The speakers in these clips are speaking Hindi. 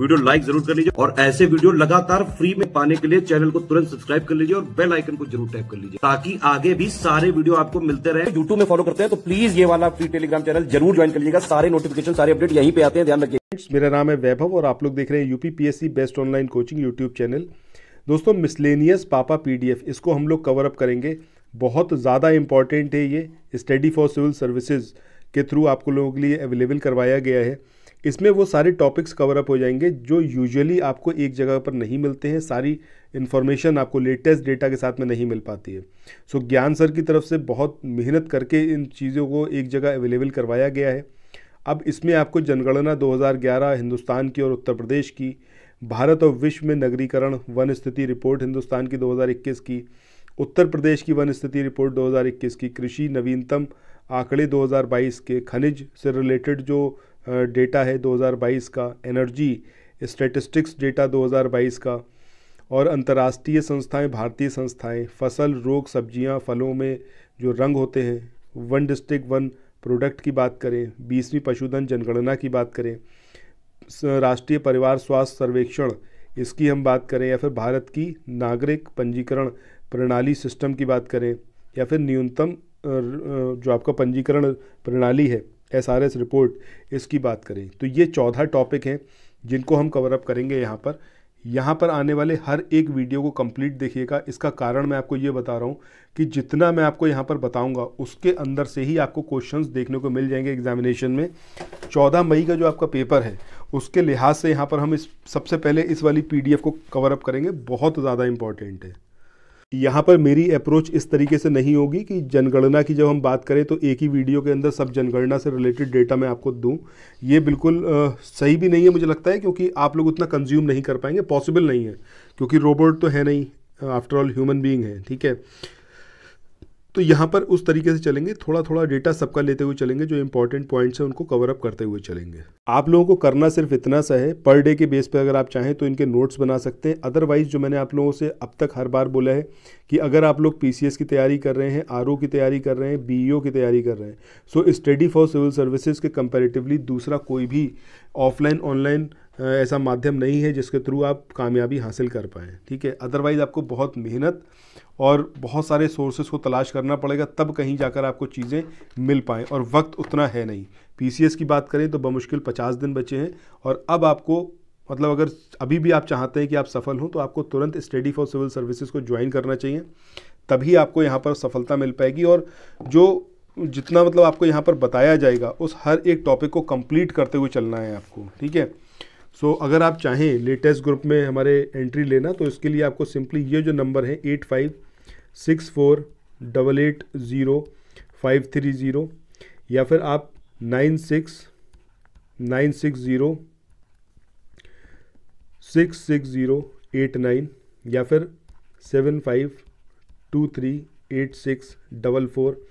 वीडियो लाइक जरूर कर लीजिए और ऐसे वीडियो लगातार फ्री में पाने के लिए चैनल को तुरंत सब्सक्राइब कर लीजिए और बेल आइकन को जरूर टैप कर लीजिए ताकि आगे भी सारे वीडियो आपको मिलते रहे यूट्यूब में फॉलो करते हैं तो प्लीज ये वाला फ्री टेलीग्राम चैनल जरूर ज्वाइन कर लीजिएगा सारे नोटिफिकेशन सारे अपडेट यहीं पे आते हैं ध्यान रखिए मेरा नाम है वैभव और आप लोग देख रहे हैं UPPSC best online coaching YouTube channel दोस्तों मिसलेनियस पापा पीडीएफ इसको हम लोग कवर अप करेंगे बहुत ज़्यादा इंपॉर्टेंट है ये स्टडी फॉर सिविल सर्विसेज के थ्रू आपको लोगों के लिए अवेलेबल करवाया गया है इसमें वो सारे टॉपिक्स कवर अप हो जाएंगे जो यूजुअली आपको एक जगह पर नहीं मिलते हैं सारी इन्फॉर्मेशन आपको लेटेस्ट डेटा के साथ में नहीं मिल पाती है सो so, ज्ञान सर की तरफ से बहुत मेहनत करके इन चीज़ों को एक जगह अवेलेबल करवाया गया है अब इसमें आपको जनगणना 2011 हिंदुस्तान की और उत्तर प्रदेश की भारत और विश्व में नगरीकरण वन स्थिति रिपोर्ट हिंदुस्तान की 2021 की उत्तर प्रदेश की वन स्थिति रिपोर्ट 2021 की कृषि नवीनतम आंकड़े 2022 के खनिज से रिलेटेड जो डेटा है 2022 का एनर्जी स्टेटिस्टिक्स डेटा 2022 का और अंतर्राष्ट्रीय संस्थाएं भारतीय संस्थाएं फसल रोग सब्जियां फलों में जो रंग होते हैं वन डिस्ट्रिक्ट वन प्रोडक्ट की बात करें बीसवीं पशुधन जनगणना की बात करें राष्ट्रीय परिवार स्वास्थ्य सर्वेक्षण इसकी हम बात करें या फिर भारत की नागरिक पंजीकरण प्रणाली सिस्टम की बात करें या फिर न्यूनतम जो आपका पंजीकरण प्रणाली है एस आर एस रिपोर्ट इसकी बात करें तो ये चौदह टॉपिक हैं जिनको हम कवरअप करेंगे यहाँ पर यहाँ पर आने वाले हर एक वीडियो को कंप्लीट देखिएगा इसका कारण मैं आपको ये बता रहा हूँ कि जितना मैं आपको यहाँ पर बताऊँगा उसके अंदर से ही आपको क्वेश्चंस देखने को मिल जाएंगे एग्जामिनेशन में 14 मई का जो आपका पेपर है उसके लिहाज से यहाँ पर हम इस सबसे पहले इस वाली पीडीएफ को कवर अप करेंगे बहुत ज़्यादा इंपॉर्टेंट है यहाँ पर मेरी अप्रोच इस तरीके से नहीं होगी कि जनगणना की जब हम बात करें तो एक ही वीडियो के अंदर सब जनगणना से रिलेटेड डेटा मैं आपको दूँ ये बिल्कुल आ, सही भी नहीं है मुझे लगता है क्योंकि आप लोग उतना कंज्यूम नहीं कर पाएंगे पॉसिबल नहीं है क्योंकि रोबोट तो है नहीं आफ्टर ऑल ह्यूमन बीइंग है ठीक है तो यहाँ पर उस तरीके से चलेंगे थोड़ा थोड़ा डेटा सबका लेते हुए चलेंगे जो इंपॉर्टेंट पॉइंट्स हैं उनको कवर अप करते हुए चलेंगे आप लोगों को करना सिर्फ इतना सा है पर डे के बेस पर अगर आप चाहें तो इनके नोट्स बना सकते हैं अदरवाइज़ जो मैंने आप लोगों से अब तक हर बार बोला है कि अगर आप लोग पी की तैयारी कर रहे हैं आर की तैयारी कर रहे हैं बी e की तैयारी कर रहे हैं so study for civil services के कंपेरेटिवली दूसरा कोई भी ऑफलाइन ऑनलाइन ऐसा माध्यम नहीं है जिसके थ्रू आप कामयाबी हासिल कर पाएँ ठीक है अदरवाइज़ आपको बहुत मेहनत और बहुत सारे सोर्सेज को तलाश करना पड़ेगा तब कहीं जाकर आपको चीज़ें मिल पाएँ और वक्त उतना है नहीं पी की बात करें तो बमुश्किल पचास दिन बचे हैं और अब आपको मतलब अगर अभी भी आप चाहते हैं कि आप सफल हों तो आपको तुरंत स्टडी फॉर सिविल सर्विसेज को ज्वाइन करना चाहिए तभी आपको यहाँ पर सफलता मिल पाएगी और जो जितना मतलब आपको यहाँ पर बताया जाएगा उस हर एक टॉपिक को कंप्लीट करते हुए चलना है आपको ठीक है सो so, अगर आप चाहें लेटेस्ट ग्रुप में हमारे एंट्री लेना तो इसके लिए आपको सिंपली ये जो नंबर है eight five six four double eight zero five three zero या फिर आप nine six nine six zero six six zero eight nine या फिर seven five two three eight six double four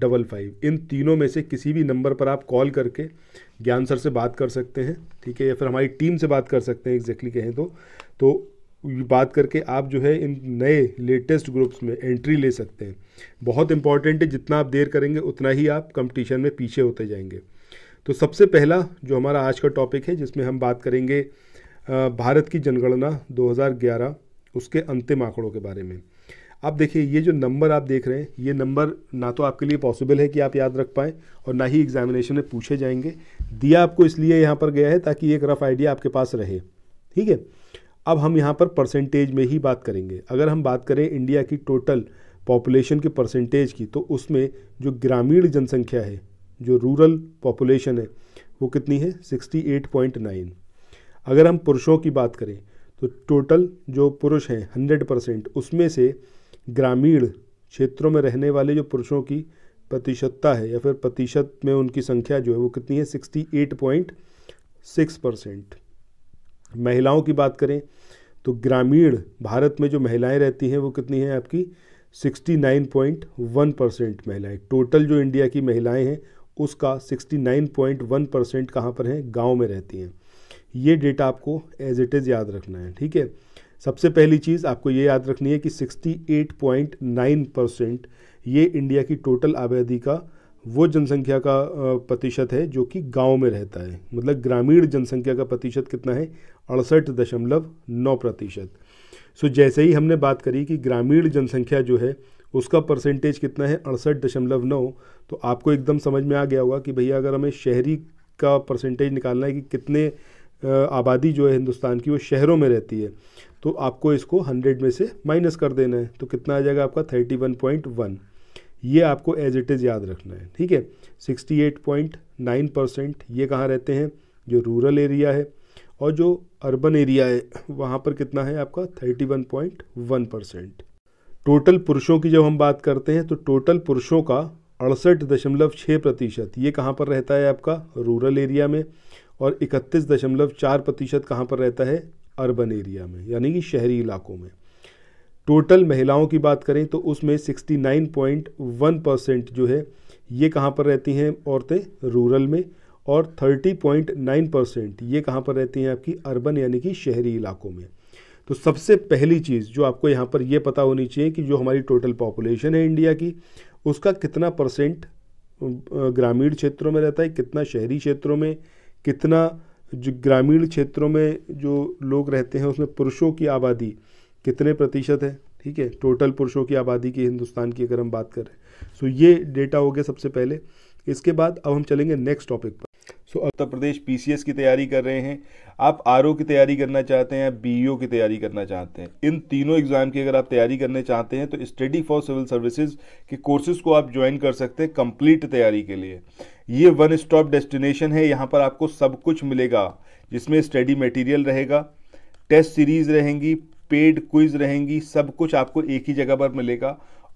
double five इन तीनों में से किसी भी नंबर पर आप कॉल करके ज्ञान सर से बात कर सकते हैं ठीक है या फिर हमारी टीम से बात कर सकते हैं एग्जैक्टली कहें तो तो बात करके आप जो है इन नए लेटेस्ट ग्रुप्स में एंट्री ले सकते हैं बहुत इंपॉर्टेंट है जितना आप देर करेंगे उतना ही आप कंपटीशन में पीछे होते जाएंगे तो सबसे पहला जो हमारा आज का टॉपिक है जिसमें हम बात करेंगे भारत की जनगणना 2011 उसके अंतिम आंकड़ों के बारे में अब देखिए ये जो नंबर आप देख रहे हैं ये नंबर ना तो आपके लिए पॉसिबल है कि आप याद रख पाएँ और ना ही एग्जामिनेशन में पूछे जाएंगे दिया आपको इसलिए यहाँ पर गया है ताकि एक रफ़ आइडिया आपके पास रहे ठीक है अब हम यहाँ पर परसेंटेज में ही बात करेंगे अगर हम बात करें इंडिया की टोटल पॉपुलेशन के परसेंटेज की तो उसमें जो ग्रामीण जनसंख्या है जो रूरल पॉपुलेशन है वो कितनी है 68.9 अगर हम पुरुषों की बात करें तो टोटल जो पुरुष हैं 100 परसेंट उसमें से ग्रामीण क्षेत्रों में रहने वाले जो पुरुषों की प्रतिशतता है या फिर प्रतिशत में उनकी संख्या जो है वो कितनी है sixty eight point six percent महिलाओं की बात करें तो ग्रामीण भारत में जो महिलाएं रहती हैं वो कितनी हैं आपकी sixty nine point one percent महिलाएँ टोटल जो इंडिया की महिलाएं हैं उसका sixty nine point one percent कहाँ पर हैं गाँव में रहती हैं ये डेटा आपको एज इट इज़ याद रखना है ठीक है सबसे पहली चीज़ आपको ये याद रखनी है कि 68.9 परसेंट ये इंडिया की टोटल आबादी का वो जनसंख्या का प्रतिशत है जो कि गांव में रहता है मतलब ग्रामीण जनसंख्या का प्रतिशत कितना है अड़सठ दशमलव नौ प्रतिशत सो जैसे ही हमने बात करी कि ग्रामीण जनसंख्या जो है उसका परसेंटेज कितना है अड़सठ दशमलव नौ तो आपको एकदम समझ में आ गया होगा कि भैया अगर हमें शहरी का परसेंटेज निकालना है कि कितने आबादी जो है हिंदुस्तान की वो शहरों में रहती है तो आपको इसको हंड्रेड में से माइनस कर देना है तो कितना आ जाएगा आपका थर्टी वन पॉइंट वन ये आपको एज इट इज़ याद रखना है ठीक है sixty eight point nine percent ये कहाँ रहते हैं जो रूरल एरिया है और जो अर्बन एरिया है वहाँ पर कितना है आपका thirty one point one percent total पुरुषों की जब हम बात करते हैं तो टोटल पुरुषों का अड़सठ दशमलव छः प्रतिशत ये कहाँ पर रहता है आपका रूरल एरिया में और इकतीस दशमलव चार प्रतिशत कहाँ पर रहता है अर्बन एरिया में यानी कि शहरी इलाकों में टोटल महिलाओं की बात करें तो उसमें 69.1 परसेंट जो है ये कहाँ पर रहती हैं औरतें रूरल में और 30.9 परसेंट ये कहाँ पर रहती हैं आपकी अर्बन यानी कि शहरी इलाकों में तो सबसे पहली चीज़ जो आपको यहाँ पर ये पता होनी चाहिए कि जो हमारी टोटल पॉपुलेशन है इंडिया की उसका कितना परसेंट ग्रामीण क्षेत्रों में रहता है कितना शहरी क्षेत्रों में कितना जो ग्रामीण क्षेत्रों में जो लोग रहते हैं उसमें पुरुषों की आबादी कितने प्रतिशत है ठीक है टोटल पुरुषों की आबादी की हिंदुस्तान की अगर हम बात करें सो ये डेटा हो गया सबसे पहले इसके बाद अब हम चलेंगे नेक्स्ट टॉपिक पर सो so, उत्तर प्रदेश पीसीएस की तैयारी कर रहे हैं आप आर की तैयारी करना चाहते हैं बी बीईओ e की तैयारी करना चाहते हैं इन तीनों एग्ज़ाम की अगर आप तैयारी करने चाहते हैं तो स्टडी फॉर सिविल सर्विसेज के कोर्सेज को आप ज्वाइन कर सकते हैं कंप्लीट तैयारी के लिए ये वन स्टॉप डेस्टिनेशन है यहाँ पर आपको सब कुछ मिलेगा जिसमें स्टडी मटेरियल रहेगा टेस्ट सीरीज़ रहेंगी पेड क्विज रहेंगी सब कुछ आपको एक ही जगह पर मिलेगा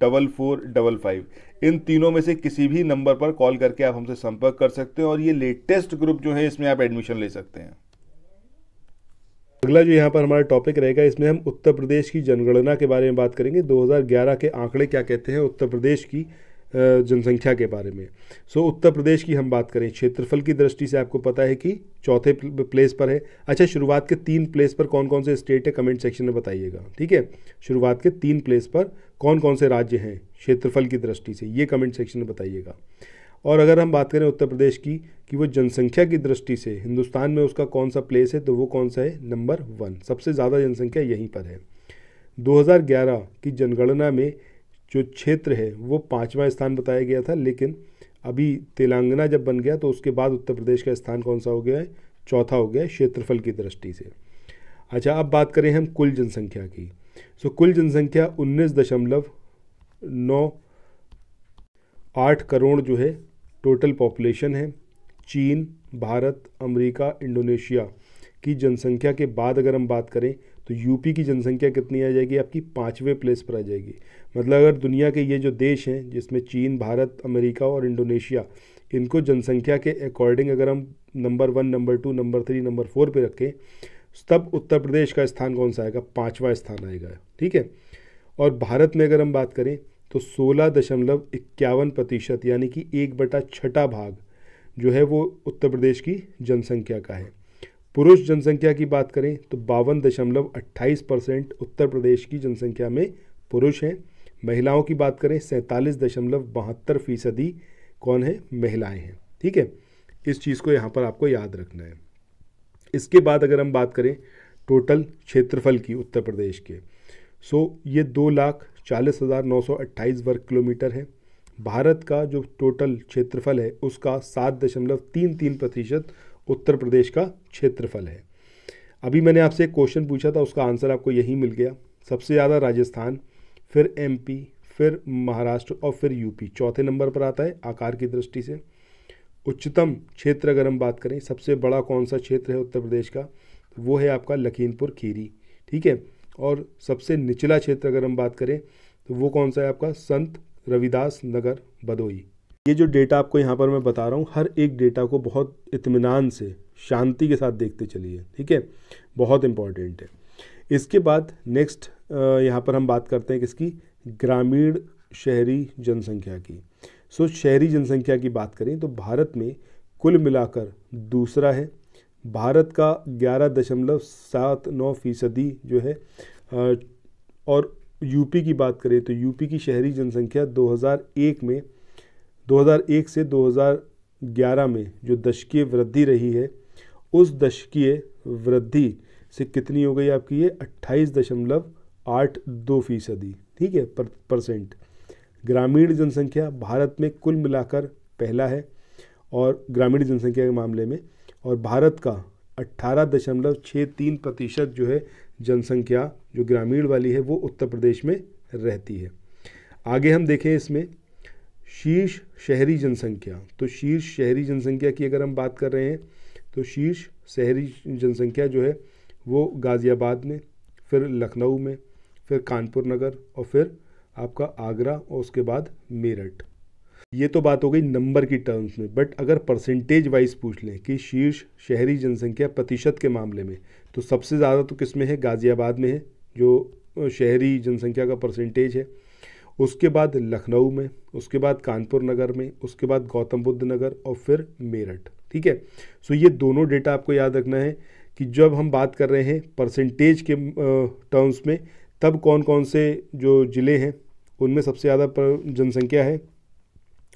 डबल फोर डबल फाइव इन तीनों में से किसी भी नंबर पर कॉल करके आप हमसे संपर्क कर सकते हैं और ये लेटेस्ट ग्रुप जो है इसमें आप एडमिशन ले सकते हैं अगला जो यहाँ पर हमारा टॉपिक रहेगा इसमें हम उत्तर प्रदेश की जनगणना के बारे में बात करेंगे 2011 के आंकड़े क्या कहते हैं उत्तर प्रदेश की जनसंख्या के बारे में सो so, उत्तर प्रदेश की हम बात करें क्षेत्रफल की दृष्टि से आपको पता है कि चौथे प्लेस पर है अच्छा शुरुआत के तीन प्लेस पर कौन कौन से स्टेट है कमेंट सेक्शन में बताइएगा ठीक है शुरुआत के तीन प्लेस पर कौन कौन से राज्य हैं क्षेत्रफल की दृष्टि से ये कमेंट सेक्शन में बताइएगा और अगर हम बात करें उत्तर प्रदेश की कि वो जनसंख्या की दृष्टि से हिंदुस्तान में उसका कौन सा प्लेस है तो वो कौन सा है नंबर वन सबसे ज़्यादा जनसंख्या यहीं पर है 2011 की जनगणना में जो क्षेत्र है वो पाँचवा स्थान बताया गया था लेकिन अभी तेलंगाना जब बन गया तो उसके बाद उत्तर प्रदेश का स्थान कौन सा हो गया है चौथा हो गया है क्षेत्रफल की दृष्टि से अच्छा अब बात करें हम कुल जनसंख्या की सो कुल जनसंख्या उन्नीस दशमलव नौ आठ करोड़ जो है टोटल पॉपुलेशन है चीन भारत अमेरिका इंडोनेशिया की जनसंख्या के बाद अगर हम बात करें तो यूपी की जनसंख्या कितनी आ जाएगी आपकी पाँचवें प्लेस पर आ जाएगी मतलब अगर दुनिया के ये जो देश हैं जिसमें चीन भारत अमेरिका और इंडोनेशिया इनको जनसंख्या के अकॉर्डिंग अगर हम number one number two number three number four पर रखें तब उत्तर प्रदेश का स्थान कौन सा आएगा पाँचवा स्थान आएगा ठीक है और भारत में अगर हम बात करें तो सोलह दशमलव इक्यावन प्रतिशत यानी कि एक बटा छठा भाग जो है वो उत्तर प्रदेश की जनसंख्या का है पुरुष जनसंख्या की बात करें तो बावन दशमलव अट्ठाईस परसेंट उत्तर प्रदेश की जनसंख्या में पुरुष हैं महिलाओं की बात करें सैंतालीस दशमलव बहत्तर फीसदी कौन है महिलाएं हैं ठीक है इस चीज़ को यहाँ पर आपको याद रखना है इसके बाद अगर हम बात करें टोटल क्षेत्रफल की उत्तर प्रदेश के सो ये दो लाख चालीस हज़ार नौ सौ अट्ठाईस वर्ग किलोमीटर है भारत का जो टोटल क्षेत्रफल है उसका सात दशमलव तीन तीन प्रतिशत उत्तर प्रदेश का क्षेत्रफल है अभी मैंने आपसे एक क्वेश्चन पूछा था उसका आंसर आपको यही मिल गया सबसे ज़्यादा राजस्थान फिर एमपी फिर महाराष्ट्र और फिर यूपी चौथे नंबर पर आता है आकार की दृष्टि से उच्चतम क्षेत्र अगर हम बात करें सबसे बड़ा कौन सा क्षेत्र है उत्तर प्रदेश का तो वो है आपका लखीमपुर खीरी ठीक है और सबसे निचला क्षेत्र अगर हम बात करें तो वो कौन सा है आपका संत रविदास नगर भदोई ये जो डेटा आपको यहाँ पर मैं बता रहा हूँ हर एक डेटा को बहुत इतमान से शांति के साथ देखते चलिए ठीक है बहुत इम्पॉर्टेंट है इसके बाद नेक्स्ट यहाँ पर हम बात करते हैं किसकी ग्रामीण शहरी जनसंख्या की सो so, शहरी जनसंख्या की बात करें तो भारत में कुल मिलाकर दूसरा है भारत का ग्यारह दशमलव सात नौ फीसदी जो है और यूपी की बात करें तो यूपी की शहरी जनसंख्या 2001 में 2001 से 2011 में जो दशकीय वृद्धि रही है उस दशकीय वृद्धि से कितनी हो गई आपकी ये अट्ठाईस दशमलव आठ दो फीसदी ठीक है पर, परसेंट ग्रामीण जनसंख्या भारत में कुल मिलाकर पहला है और ग्रामीण जनसंख्या के मामले में और भारत का अट्ठारह दशमलव छः तीन प्रतिशत जो है जनसंख्या जो ग्रामीण वाली है वो उत्तर प्रदेश में रहती है आगे हम देखें इसमें शीर्ष शहरी जनसंख्या तो शीर्ष शहरी जनसंख्या की अगर हम बात कर रहे हैं तो शीर्ष शहरी जनसंख्या जो है वो गाज़ियाबाद में फिर लखनऊ में फिर कानपुर नगर और फिर आपका आगरा और उसके बाद मेरठ ये तो बात हो गई नंबर की टर्म्स में बट अगर परसेंटेज वाइज पूछ लें कि शीर्ष शहरी जनसंख्या प्रतिशत के मामले में तो सबसे ज़्यादा तो किस में है गाज़ियाबाद में है जो शहरी जनसंख्या का परसेंटेज है उसके बाद लखनऊ में उसके बाद कानपुर नगर में उसके बाद गौतम बुद्ध नगर और फिर मेरठ ठीक है सो ये दोनों डेटा आपको याद रखना है कि जब हम बात कर रहे हैं परसेंटेज के टर्म्स में तब कौन कौन से जो ज़िले हैं उनमें सबसे ज़्यादा जनसंख्या है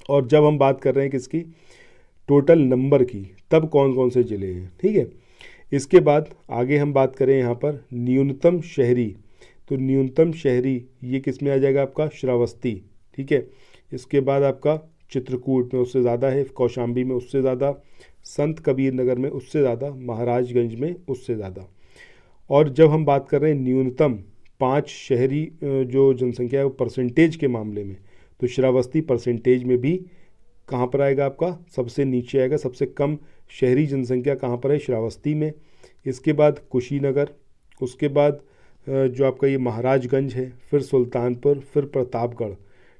और जब हम बात कर रहे हैं किसकी टोटल नंबर की तब कौन कौन से ज़िले हैं ठीक है इसके बाद आगे हम बात करें यहाँ पर न्यूनतम शहरी तो न्यूनतम शहरी ये किस में आ जाएगा आपका श्रावस्ती ठीक है इसके बाद आपका चित्रकूट में उससे ज़्यादा है कौशाम्बी में उससे ज़्यादा संत कबीर नगर में उससे ज़्यादा महाराजगंज में उससे ज़्यादा और जब हम बात कर रहे हैं न्यूनतम पाँच शहरी जो जनसंख्या है वो परसेंटेज के मामले में तो श्रावस्ती परसेंटेज में भी कहाँ पर आएगा आपका सबसे नीचे आएगा सबसे कम शहरी जनसंख्या कहाँ पर है श्रावस्ती में इसके बाद कुशीनगर उसके बाद जो आपका ये महाराजगंज है फिर सुल्तानपुर फिर प्रतापगढ़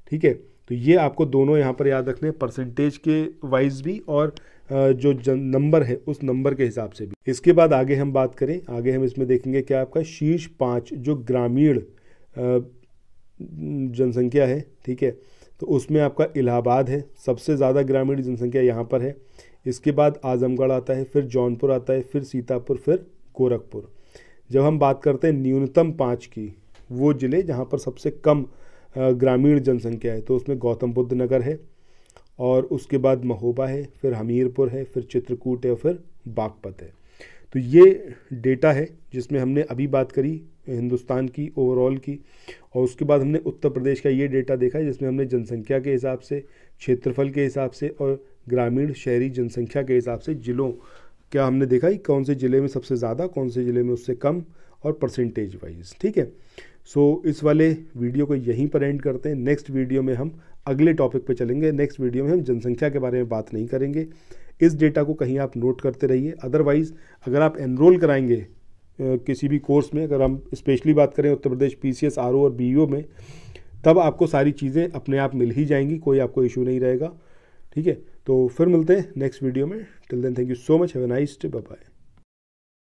ठीक है तो ये आपको दोनों यहाँ पर याद रखने परसेंटेज के वाइज भी और जो नंबर है उस नंबर के हिसाब से भी इसके बाद आगे हम बात करें आगे हम इसमें देखेंगे क्या आपका शीर्ष पाँच जो ग्रामीण जनसंख्या है ठीक है तो उसमें आपका इलाहाबाद है सबसे ज़्यादा ग्रामीण जनसंख्या यहाँ पर है इसके बाद आज़मगढ़ आता है फिर जौनपुर आता है फिर सीतापुर फिर गोरखपुर जब हम बात करते हैं न्यूनतम पाँच की वो ज़िले जहाँ पर सबसे कम ग्रामीण जनसंख्या है तो उसमें गौतम बुद्ध नगर है और उसके बाद महोबा है फिर हमीरपुर है फिर चित्रकूट है और फिर बागपत है तो ये डेटा है जिसमें हमने अभी बात करी हिंदुस्तान की ओवरऑल की और उसके बाद हमने उत्तर प्रदेश का ये डेटा देखा है जिसमें हमने जनसंख्या के हिसाब से क्षेत्रफल के हिसाब से और ग्रामीण शहरी जनसंख्या के हिसाब से ज़िलों क्या हमने देखा कि कौन से ज़िले में सबसे ज़्यादा कौन से ज़िले में उससे कम और परसेंटेज वाइज ठीक है सो so, इस वाले वीडियो को यहीं पर एंड करते हैं नेक्स्ट वीडियो में हम अगले टॉपिक पे चलेंगे नेक्स्ट वीडियो में हम जनसंख्या के बारे में बात नहीं करेंगे इस डेटा को कहीं आप नोट करते रहिए अदरवाइज़ अगर आप एनरोल कराएंगे किसी भी कोर्स में अगर हम स्पेशली बात करें उत्तर प्रदेश पी सी और बी में तब आपको सारी चीज़ें अपने आप मिल ही जाएंगी कोई आपको इशू नहीं रहेगा ठीक है तो फिर मिलते हैं नेक्स्ट वीडियो में till then thank you so much have a nice bye bye